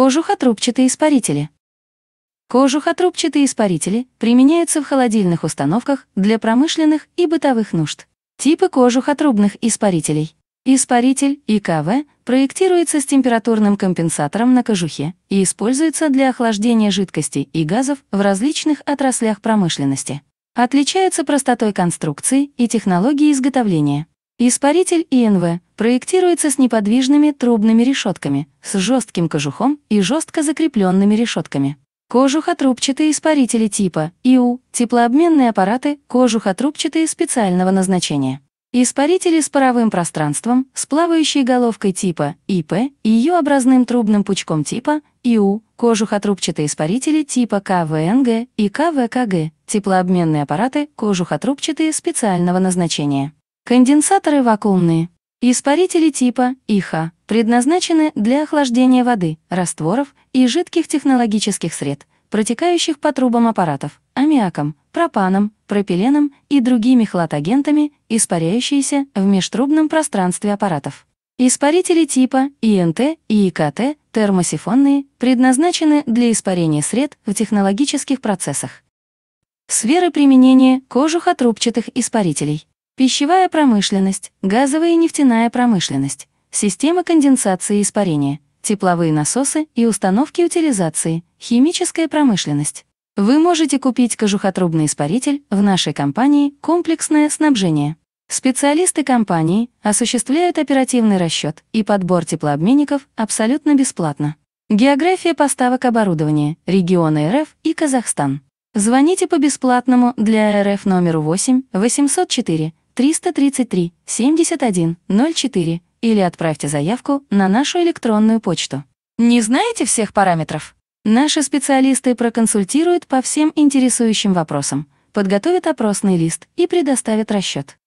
Кожухотрубчатые испарители. Кожухотрубчатые испарители применяются в холодильных установках для промышленных и бытовых нужд. Типы кожухотрубных испарителей. Испаритель ИКВ проектируется с температурным компенсатором на кожухе и используется для охлаждения жидкостей и газов в различных отраслях промышленности. Отличается простотой конструкции и технологией изготовления. Испаритель ИНВ проектируется с неподвижными трубными решетками, с жестким кожухом и жестко закрепленными решетками. Кожухотрубчатые испарители типа ИУ, теплообменные аппараты, кожухотрубчатые специального назначения. Испарители с паровым пространством, с плавающей головкой типа ИП и Ю-образным трубным пучком типа ИУ, кожухотрубчатые испарители типа КВНГ и КВКГ, теплообменные аппараты, кожухотрубчатые специального назначения. Конденсаторы вакуумные. Испарители типа ИХА предназначены для охлаждения воды, растворов и жидких технологических сред, протекающих по трубам аппаратов, аммиаком, пропаном, пропиленом и другими хлотагентами, испаряющиеся в межтрубном пространстве аппаратов. Испарители типа ИНТ и ИКТ, термосифонные, предназначены для испарения сред в технологических процессах. Сферы применения кожухотрубчатых испарителей. Пищевая промышленность, газовая и нефтяная промышленность, система конденсации и испарения, тепловые насосы и установки утилизации, химическая промышленность. Вы можете купить кожухотрубный испаритель в нашей компании «Комплексное снабжение». Специалисты компании осуществляют оперативный расчет и подбор теплообменников абсолютно бесплатно. География поставок оборудования, регионы РФ и Казахстан. Звоните по бесплатному для РФ номеру 8 804 333 71 04 или отправьте заявку на нашу электронную почту. Не знаете всех параметров? Наши специалисты проконсультируют по всем интересующим вопросам, подготовят опросный лист и предоставят расчет.